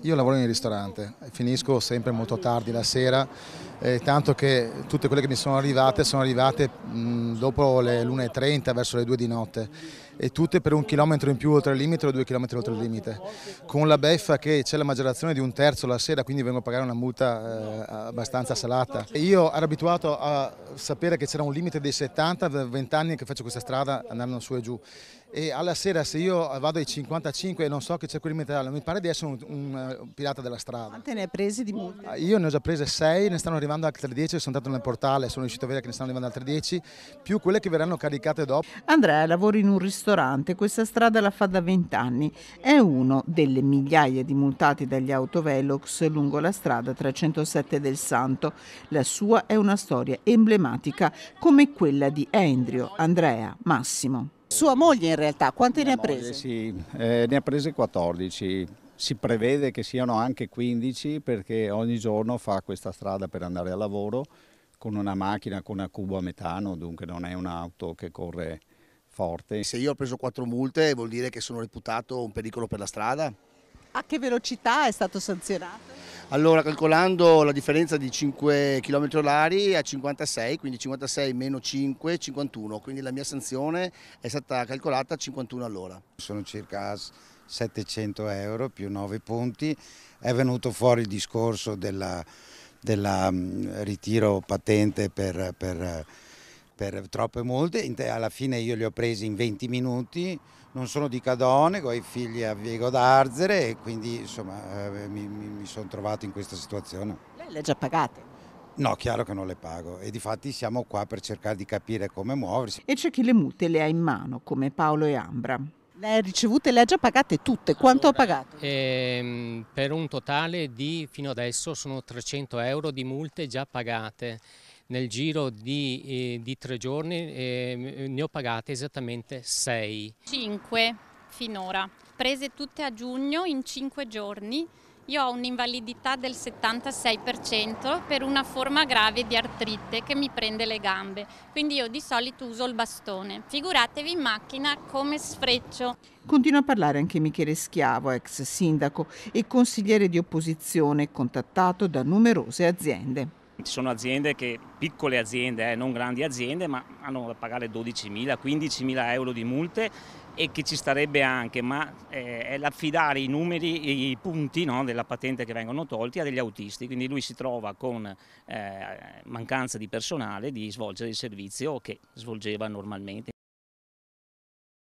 Io lavoro in ristorante, finisco sempre molto tardi la sera, eh, tanto che tutte quelle che mi sono arrivate sono arrivate mh, dopo le 1.30 verso le 2 di notte e tutte per un chilometro in più oltre il limite o due chilometri oltre il limite. Con la beffa che c'è la maggiorazione di un terzo la sera, quindi vengo a pagare una multa eh, abbastanza salata. Io ero abituato a sapere che c'era un limite dei 70, 20 anni che faccio questa strada andando su e giù e alla sera se io vado ai 55 e non so che c'è quel limite, mi pare di essere un, un, un eh, pirata della strada. Quante ne hai prese di multe? Ah, io ne ho già prese 6, ne stanno arrivando altre 10, sono andato nel portale, sono riuscito a vedere che ne stanno arrivando altre 10, più quelle che verranno caricate dopo. Andrea lavora in un ristorante ristorante, questa strada la fa da vent'anni. È uno delle migliaia di multati dagli autovelox lungo la strada 307 del Santo. La sua è una storia emblematica come quella di Andrew, Andrea, Massimo. Sua moglie in realtà, quante Mia ne ha prese? sì, eh, ne ha prese 14, si prevede che siano anche 15 perché ogni giorno fa questa strada per andare al lavoro con una macchina con una cuba a metano, dunque non è un'auto che corre forte. Se io ho preso quattro multe vuol dire che sono reputato un pericolo per la strada? A che velocità è stato sanzionato? Allora, calcolando la differenza di 5 km orari a 56, quindi 56 meno 5, 51, quindi la mia sanzione è stata calcolata a 51 all'ora. Sono circa 700 euro più 9 punti, è venuto fuori il discorso del mm, ritiro patente per, per per troppe multe, alla fine io li ho presi in 20 minuti, non sono di Cadonego, ho i figli a Viego d'Arzere e quindi insomma eh, mi, mi, mi sono trovato in questa situazione. Lei le ha già pagate? No, chiaro che non le pago e di fatti siamo qua per cercare di capire come muoversi. E c'è chi le mute le ha in mano, come Paolo e Ambra. Le ha ricevute, le ha già pagate tutte, quanto allora, ha pagato? Ehm, per un totale di, fino adesso, sono 300 euro di multe già pagate nel giro di, eh, di tre giorni eh, ne ho pagate esattamente sei. Cinque finora, prese tutte a giugno in cinque giorni. Io ho un'invalidità del 76% per una forma grave di artrite che mi prende le gambe, quindi io di solito uso il bastone. Figuratevi in macchina come sfreccio. Continua a parlare anche Michele Schiavo, ex sindaco e consigliere di opposizione, contattato da numerose aziende. Ci sono aziende che, piccole aziende, eh, non grandi aziende, ma hanno da pagare 12.000, 15.000 euro di multe e che ci starebbe anche, ma eh, è l'affidare i numeri, i punti no, della patente che vengono tolti a degli autisti, quindi lui si trova con eh, mancanza di personale di svolgere il servizio che svolgeva normalmente.